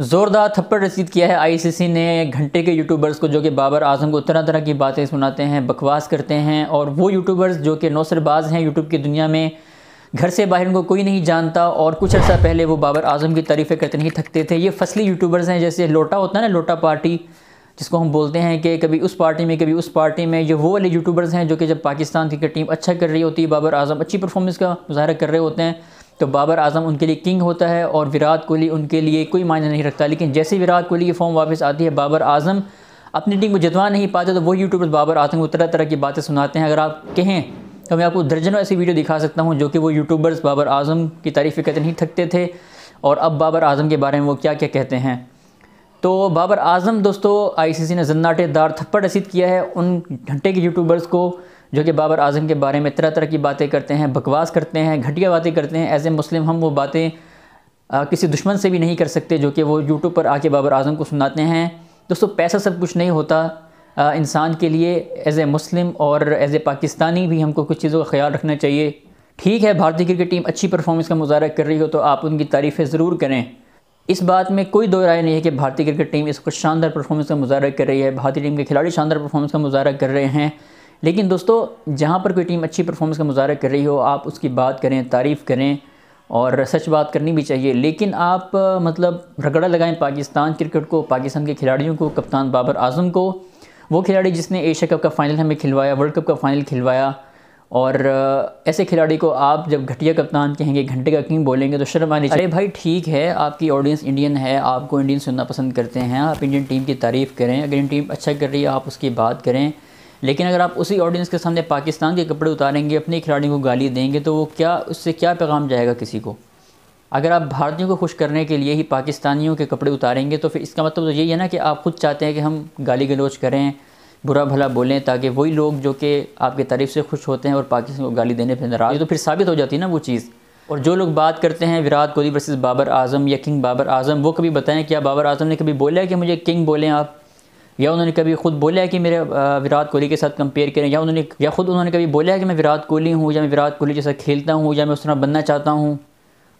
जोरदार थप्पड़ रसीद किया है आईसीसी ने घंटे के यूट्यूबर्स को जो कि बाबर आजम को तरह तरह की बातें सुनाते हैं बकवास करते हैं और वो यूट्यूबर्स जो कि नौसरबाज हैं यूट्यूब की दुनिया में घर से बाहर उनको कोई नहीं जानता और कुछ अर्सा पहले वो बाबर आजम की तारीफ़ें करते नहीं थकते थे ये फसली यूट्यूबर्स हैं जैसे लोटा होता है ना लोटा पार्टी जिसको हम बोलते हैं कि कभी उस पार्टी में कभी उस पार्टी में ये वो वाले यूट्यूबर्स हैं जो कि जब पाकिस्तान की टीम अच्छा कर रही होती है बाबर आजम अच्छी परफॉर्मेंस का मुजाहरा कर रहे होते हैं तो बाबर आजम उनके लिए किंग होता है और विराट कोहली उनके लिए कोई मायने नहीं रखता लेकिन जैसे ही विराट कोहली की फॉर्म वापस आती है बाबर आजम अपनी टीम को जितवा नहीं पाते तो वो यूट्यूबर्स बाबर आजम को तरह तरह की बातें सुनाते हैं अगर आप कहें तो मैं आपको दर्जनों ऐसी वीडियो दिखा सकता हूँ जो कि वो यूट्यूबर्स बाबर आजम की तारीफ़ करते नहीं थकते थे और अब बाबर आजम के बारे में वो क्या क्या कहते हैं तो बाबर आजम दोस्तों आईसीसी ने जन्नाटेदार थप्पड़ रसीद किया है उन घंटे के यूट्यूबर्स को जो कि बाबर आजम के बारे में तरह तरह की बातें करते हैं बकवास करते हैं घटिया बातें करते हैं एज ए मुस्लिम हम वो बातें किसी दुश्मन से भी नहीं कर सकते जो कि वो यूट्यूब पर आके बाबर आजम को सुनाते हैं दोस्तों पैसा सब कुछ नहीं होता इंसान के लिए एज़ ए मुस्लिम और एज़ ए पाकिस्तानी भी हमको कुछ चीज़ों का ख्याल रखना चाहिए ठीक है भारतीय क्रिकेट टीम अच्छी परफॉर्मेंस का मुजाह कर रही हो तो आप उनकी तारीफ़ें ज़रूर करें इस बात में कोई दो राय नहीं है कि भारतीय क्रिकेट टीम इसको शानदार परफॉर्मेंस का मुजाह कर रही है भारतीय टीम के खिलाड़ी शानदार परफॉर्मेंस का मुजाह कर रहे हैं लेकिन दोस्तों जहाँ पर कोई टीम अच्छी परफॉर्मेंस का मुजाहरा कर रही हो आप उसकी बात करें तारीफ़ करें और सच बात करनी भी चाहिए लेकिन आप मतलब रगड़ा लगाएं पाकिस्तान क्रिकेट को पाकिस्तान के खिलाड़ियों को कप्तान बाबर आजम को वो खिलाड़ी जिसने एशिया कप का फ़ाइनल हमें खिलवाया वर्ल्ड कप का फ़ाइनल खिलवाया और ऐसे खिलाड़ी को आप जब घटिया कप्तान कहेंगे घंटे का किंग बोलेंगे तो शर्म आने चाहिए अरे भाई ठीक है आपकी ऑडियंस इंडियन है आपको इंडियन सुनना पसंद करते हैं आप इंडियन टीम की तारीफ़ करें अगर इंडियन टीम अच्छा कर रही है आप उसकी बात करें लेकिन अगर आप उसी ऑडियंस के सामने पाकिस्तान के कपड़े उतारेंगे अपने खिलाड़ियों को गाली देंगे तो वो क्या उससे क्या पैगाम जाएगा किसी को अगर आप भारतीयों को खुश करने के लिए ही पाकिस्तानियों के कपड़े उतारेंगे तो फिर इसका मतलब तो यही है ना कि आप खुद चाहते हैं कि हम गाली गलोच करें बुरा भला बोलें ताकि वही लोग जो कि आपकी तारीफ से खुश होते हैं और पाकिस्तान को गाली देने पर नाराज़ तो फिर साबित हो जाती है ना वो चीज़ और जो लोग बात करते हैं विराट कोहली वर्सेस बाबर आजम या किंग बाबर आजम वो कभी बताएं क्या बाबर आजम ने कभी बोला है कि मुझे किंग बोलें आप या उन्होंने कभी खुद बोला है कि मेरे विराट कोहली के साथ कंपेयर करें या उन्होंने या खुद उन्होंने कभी बोला है कि मैं विराट कोहली हूँ या मैं विराट कोहली जैसा खेलता हूँ या मैं उस तरह बनना चाहता हूँ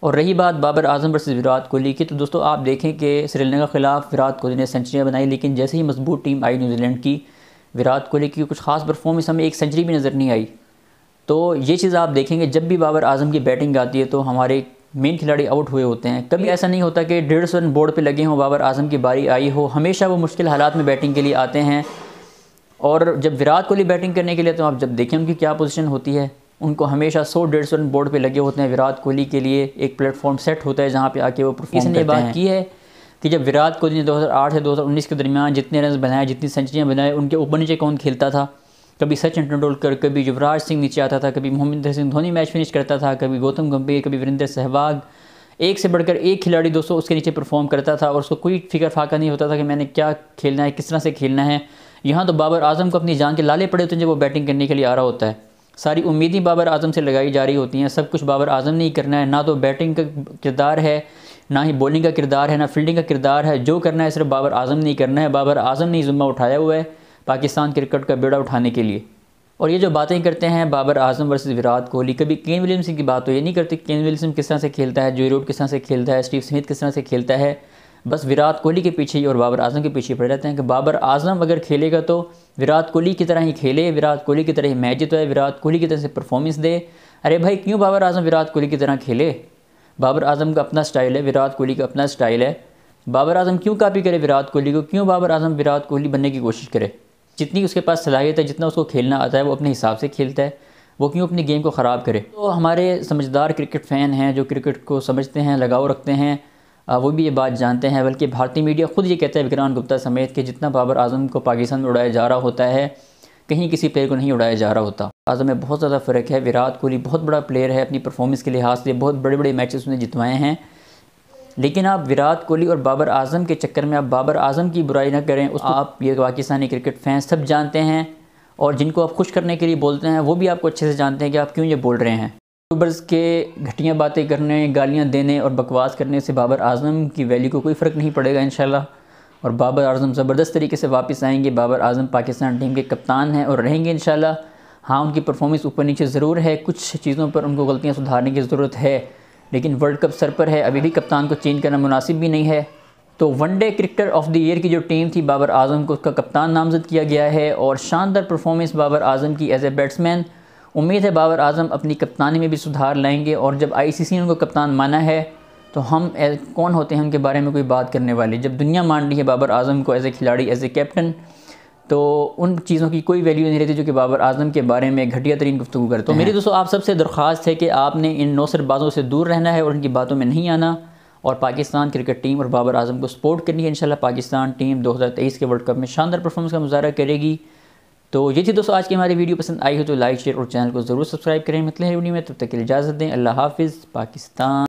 और रही बात बाबर आजम वर्सेस विराट कोहली की तो दोस्तों आप देखें कि श्रीलंका के खिलाफ विराट कोहली ने सेंचुरियाँ बनाई लेकिन जैसे ही मजबूत टीम आई न्यूजीलैंड की विराट कोहली की कुछ खास परफॉर्मेंस हमें एक सेंचुरी भी नज़र नहीं आई तो ये चीज़ आप देखेंगे जब भी बाबर आजम की बैटिंग आती है तो हमारे मेन खिलाड़ी आउट हुए होते हैं कभी ऐसा नहीं होता कि डेढ़ सौ रन बोर्ड पे लगे हों बाबर आजम की बारी आई हो हमेशा वो मुश्किल हालात में बैटिंग के लिए आते हैं और जब विराट कोहली बैटिंग करने के लिए तो आप जब देखें उनकी क्या पोजीशन होती है उनको हमेशा सौ डेढ़ सौ रन बोर्ड पे लगे होते हैं विराट कोहली के लिए एक प्लेटफॉर्म सेट होता है जहाँ पे आके वो परफॉर्म करते बात की है कि जब विराट कोहली ने 2008 से 2019 के दरमियान जितने रन बनाए जितनी सेंचुरियाँ बनाए उनके ऊपर नीचे कौन खेलता था कभी सचिन तेंदुलकर कभी युवराज सिंह नीचे आता था कभी मोहम्मद सिंह धोनी मैच फिनिश करता था कभी गौतम गंभीर कभी वीरेंद्र सहवाग एक से बढ़कर एक खिलाड़ी दोस्तों उसके नीचे परफॉर्म करता था और उसको कोई फिक्र फाका नहीं होता था कि मैंने क्या खेलना है किस तरह से खेलना है यहाँ तो बाबर आजम को अपनी जान के लाले पड़े होते हैं जब वो बैटिंग करने के लिए आ रहा होता है सारी उम्मीदें बाबर आजम से लगाई जा रही होती हैं सब कुछ बाबर आजम ने ही करना है ना तो बैटिंग का किरदार है ना ही बॉलिंग का किरदार है ना फील्डिंग का किरदार है जो करना है सिर्फ बाबर आजम ने ही करना है बाबर आजम ने ही जुम्मा उठाया हुआ है पाकिस्तान क्रिकेट का बेड़ा उठाने के लिए और ये जो बातें करते हैं बाबर आजम वर्सेस विराट कोहली कभी केन विलियमसन की बात हो ये नहीं करते केन विलियमसन किस तरह से खेलता है जोई रूट किस तरह से खेलता है स्टीव स्मिथ किस तरह से खेलता है बस विराट कोहली के पीछे ही और बाबर आजम के पीछे पड़े रहते हैं कि बाबर आजम अगर खेलेगा तो विराट कोहली की तरह ही खेले विराट कोहली की तरह ही मैच जितवाए विराट कोहली की तरह से परफॉर्मेंस दे अरे भाई क्यों बाबर आजम विराट कोहली की तरह खेले बाबर आजम का अपना स्टाइल है विराट कोहली का अपना स्टाइल है बाबर आजम क्यों कापी करे विराट कोहली को क्यों बाबर आजम विराट कोहली बनने की कोशिश करे जितनी उसके पास सलाहियत है जितना उसको खेलना आता है वो अपने हिसाब से खेलता है वो क्यों अपनी गेम को ख़राब करे तो हमारे समझदार क्रिकेट फ़ैन हैं जो क्रिकेट को समझते हैं लगाव रखते हैं वो भी ये बात जानते हैं बल्कि भारतीय मीडिया ख़ुद ये कहता है विक्रांत गुप्ता समेत कि जितना बाबर आजम को पाकिस्तान में उड़ाया जा रहा होता है कहीं किसी प्लेयर को नहीं उड़ाया जा रहा होता आजम में बहुत ज़्यादा फ़र्क है विराट कोहली बहुत बड़ा प्लेयर है अपनी परफॉर्मेंस के लिहाज से बहुत बड़े बड़े मैचेस उसने जितवाए हैं लेकिन आप विराट कोहली और बाबर आजम के चक्कर में आप बाबर आजम की बुराई ना करें उस हाँ। आप ये पाकिस्तानी क्रिकेट फैन सब जानते हैं और जिनको आप खुश करने के लिए बोलते हैं वो भी आपको अच्छे से जानते हैं कि आप क्यों ये बोल रहे हैं यूट्यूबर्स के घटिया बातें करने गालियाँ देने और बकवास करने से बाबर आजम की वैल्यू को कोई फ़र्क नहीं पड़ेगा इन और बाबर आजम ज़बरदस्त तरीके से वापस आएंगे बाबर आजम पाकिस्तान टीम के कप्तान हैं और रहेंगे इन हाँ उनकी परफॉर्मेंस ऊपर नीचे ज़रूर है कुछ चीज़ों पर उनको गलतियाँ सुधारने की ज़रूरत है लेकिन वर्ल्ड कप सर पर है अभी भी कप्तान को चेंज करना मुनासिब भी नहीं है तो one day cricketer of the year की जो टीम थी बाबर आजम को उसका कप्तान नामजद किया गया है और शानदार परफॉर्मेंस बाबर आजम की एज ए बैट्समैन उम्मीद है बाबर आजम अपनी कप्तानी में भी सुधार लाएंगे और जब आईसीसी ने उनको कप्तान माना है तो हम कौन होते हैं उनके बारे में कोई बात करने वाले जब दुनिया मान रही है बाबर आजम को एज ए खिलाड़ी एज ए कैप्टन तो उन चीज़ों की कोई वैल्यू नहीं रहती जो कि बाबर आजम के बारे में घटिया तरीन गुफ्तु करते तो हैं मेरी दोस्तों आप सबसे दरख्वास्त है कि आपने इन नौसरबाजों से दूर रहना है और उनकी बातों में नहीं आना और पाकिस्तान क्रिकेट टीम और बाबर आजम को सपोर्ट करनी है इनशाला पाकिस्तान टीम तेईस के वर्ल्ड कप में शानदार परफॉर्मेंस का मुजाहरा करेगी तो ये थी दोस्तों आज की हमारी वीडियो पसंद आई हो तो लाइक शेयर और चैनल को ज़रूर सब्सक्राइब करें मतलब वीडियो में तब तक के लिए इजाज़त दें अल्लाह हाफिज़ पाकिस्तान